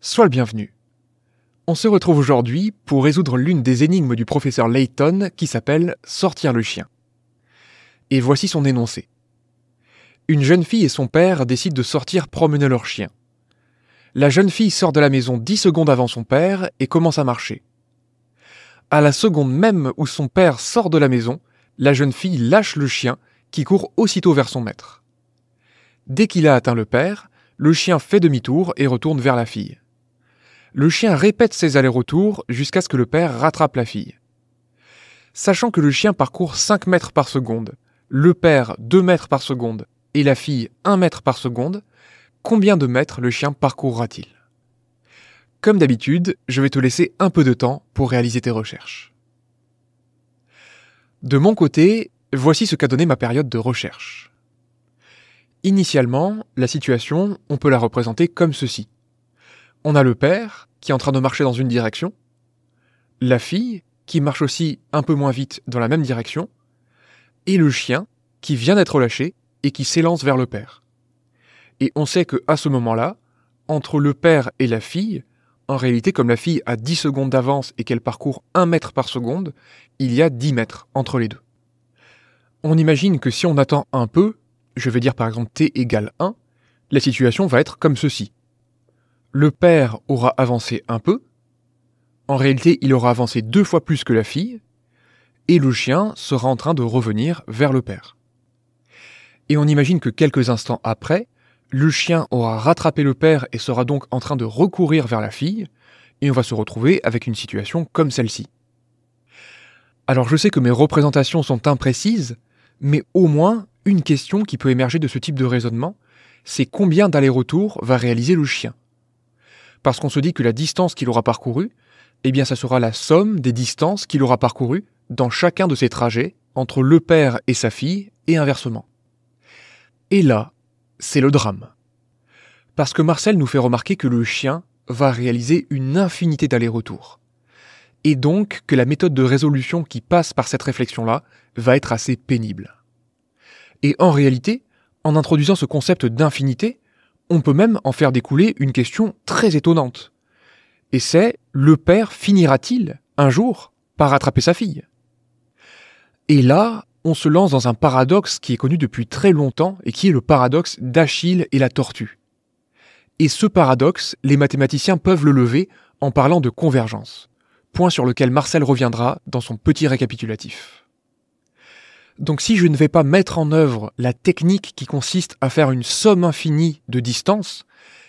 Sois le bienvenu. On se retrouve aujourd'hui pour résoudre l'une des énigmes du professeur Layton qui s'appelle Sortir le chien. Et voici son énoncé. Une jeune fille et son père décident de sortir promener leur chien. La jeune fille sort de la maison dix secondes avant son père et commence à marcher. À la seconde même où son père sort de la maison, la jeune fille lâche le chien qui court aussitôt vers son maître. Dès qu'il a atteint le père, le chien fait demi-tour et retourne vers la fille. Le chien répète ses allers-retours jusqu'à ce que le père rattrape la fille. Sachant que le chien parcourt 5 mètres par seconde, le père 2 mètres par seconde et la fille 1 mètre par seconde, combien de mètres le chien parcourra-t-il Comme d'habitude, je vais te laisser un peu de temps pour réaliser tes recherches. De mon côté, voici ce qu'a donné ma période de recherche. Initialement, la situation, on peut la représenter comme ceci. On a le père qui est en train de marcher dans une direction, la fille qui marche aussi un peu moins vite dans la même direction, et le chien qui vient d'être lâché et qui s'élance vers le père. Et on sait que à ce moment-là, entre le père et la fille, en réalité, comme la fille a 10 secondes d'avance et qu'elle parcourt 1 mètre par seconde, il y a 10 mètres entre les deux. On imagine que si on attend un peu, je vais dire par exemple t égale 1, la situation va être comme ceci. Le père aura avancé un peu, en réalité il aura avancé deux fois plus que la fille, et le chien sera en train de revenir vers le père. Et on imagine que quelques instants après, le chien aura rattrapé le père et sera donc en train de recourir vers la fille, et on va se retrouver avec une situation comme celle-ci. Alors je sais que mes représentations sont imprécises, mais au moins une question qui peut émerger de ce type de raisonnement, c'est combien d'allers-retours va réaliser le chien. Parce qu'on se dit que la distance qu'il aura parcourue, eh bien ça sera la somme des distances qu'il aura parcourues dans chacun de ses trajets entre le père et sa fille et inversement. Et là, c'est le drame. Parce que Marcel nous fait remarquer que le chien va réaliser une infinité d'allers-retours. Et donc que la méthode de résolution qui passe par cette réflexion-là va être assez pénible. Et en réalité, en introduisant ce concept d'infinité, on peut même en faire découler une question très étonnante. Et c'est le père finira-t-il un jour par rattraper sa fille Et là, on se lance dans un paradoxe qui est connu depuis très longtemps et qui est le paradoxe d'Achille et la tortue. Et ce paradoxe, les mathématiciens peuvent le lever en parlant de convergence, point sur lequel Marcel reviendra dans son petit récapitulatif. Donc si je ne vais pas mettre en œuvre la technique qui consiste à faire une somme infinie de distances,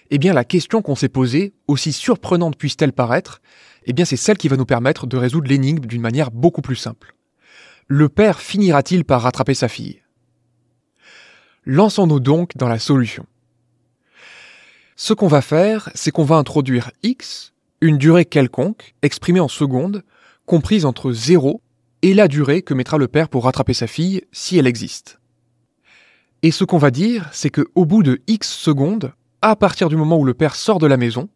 eh bien la question qu'on s'est posée, aussi surprenante puisse-t-elle paraître, eh bien c'est celle qui va nous permettre de résoudre l'énigme d'une manière beaucoup plus simple. Le père finira-t-il par rattraper sa fille Lançons-nous donc dans la solution. Ce qu'on va faire, c'est qu'on va introduire x, une durée quelconque, exprimée en secondes, comprise entre 0 et la durée que mettra le père pour rattraper sa fille si elle existe. Et ce qu'on va dire, c'est au bout de X secondes, à partir du moment où le père sort de la maison,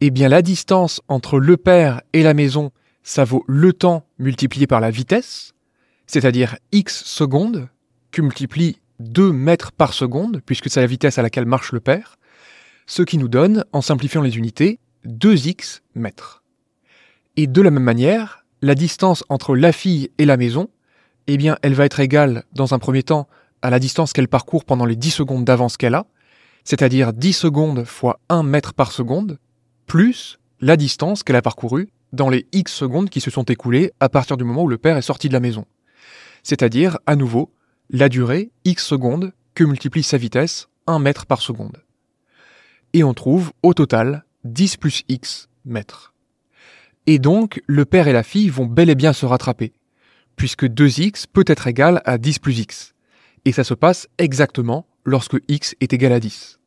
eh bien la distance entre le père et la maison, ça vaut le temps multiplié par la vitesse, c'est-à-dire X secondes, que multiplie 2 mètres par seconde, puisque c'est la vitesse à laquelle marche le père, ce qui nous donne, en simplifiant les unités, 2x mètres. Et de la même manière, la distance entre la fille et la maison, eh bien, elle va être égale, dans un premier temps, à la distance qu'elle parcourt pendant les 10 secondes d'avance qu'elle a, c'est-à-dire 10 secondes fois 1 mètre par seconde, plus la distance qu'elle a parcourue dans les x secondes qui se sont écoulées à partir du moment où le père est sorti de la maison. C'est-à-dire, à nouveau, la durée x secondes que multiplie sa vitesse 1 mètre par seconde. Et on trouve, au total, 10 plus x mètres. Et donc, le père et la fille vont bel et bien se rattraper, puisque 2x peut être égal à 10 plus x. Et ça se passe exactement lorsque x est égal à 10.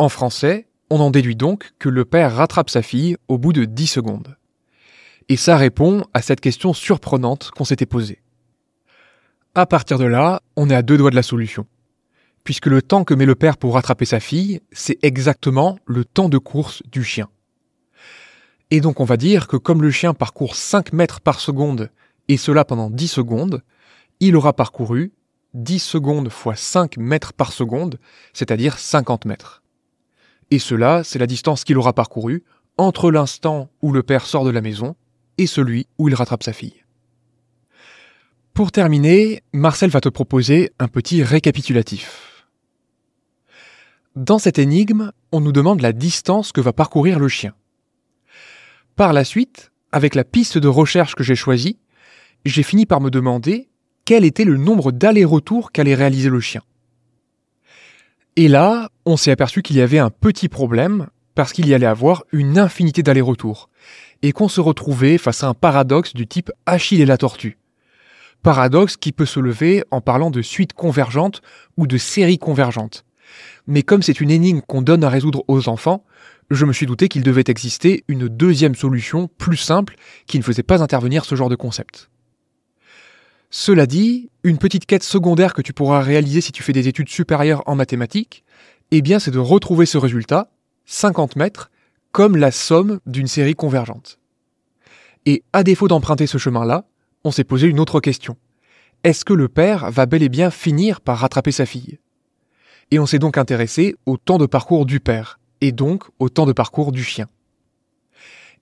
En français, on en déduit donc que le père rattrape sa fille au bout de 10 secondes. Et ça répond à cette question surprenante qu'on s'était posée. À partir de là, on est à deux doigts de la solution. Puisque le temps que met le père pour rattraper sa fille, c'est exactement le temps de course du chien. Et donc on va dire que comme le chien parcourt 5 mètres par seconde, et cela pendant 10 secondes, il aura parcouru 10 secondes fois 5 mètres par seconde, c'est-à-dire 50 mètres. Et cela, c'est la distance qu'il aura parcourue entre l'instant où le père sort de la maison et celui où il rattrape sa fille. Pour terminer, Marcel va te proposer un petit récapitulatif. Dans cette énigme, on nous demande la distance que va parcourir le chien. Par la suite, avec la piste de recherche que j'ai choisie, j'ai fini par me demander quel était le nombre d'allers-retours qu'allait réaliser le chien. Et là, on s'est aperçu qu'il y avait un petit problème parce qu'il y allait avoir une infinité d'allers-retours et qu'on se retrouvait face à un paradoxe du type Achille et la tortue. Paradoxe qui peut se lever en parlant de suite convergente ou de série convergente. Mais comme c'est une énigme qu'on donne à résoudre aux enfants, je me suis douté qu'il devait exister une deuxième solution plus simple qui ne faisait pas intervenir ce genre de concept. Cela dit, une petite quête secondaire que tu pourras réaliser si tu fais des études supérieures en mathématiques, eh bien c'est de retrouver ce résultat, 50 mètres, comme la somme d'une série convergente. Et à défaut d'emprunter ce chemin-là, on s'est posé une autre question. Est-ce que le père va bel et bien finir par rattraper sa fille Et on s'est donc intéressé au temps de parcours du père, et donc au temps de parcours du chien.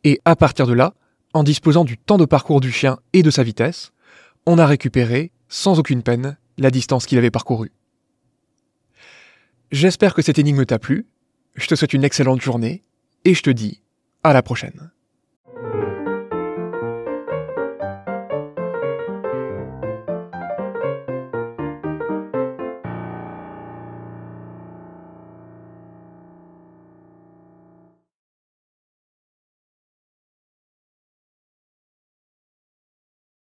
Et à partir de là, en disposant du temps de parcours du chien et de sa vitesse, on a récupéré, sans aucune peine, la distance qu'il avait parcourue. J'espère que cette énigme t'a plu, je te souhaite une excellente journée, et je te dis à la prochaine.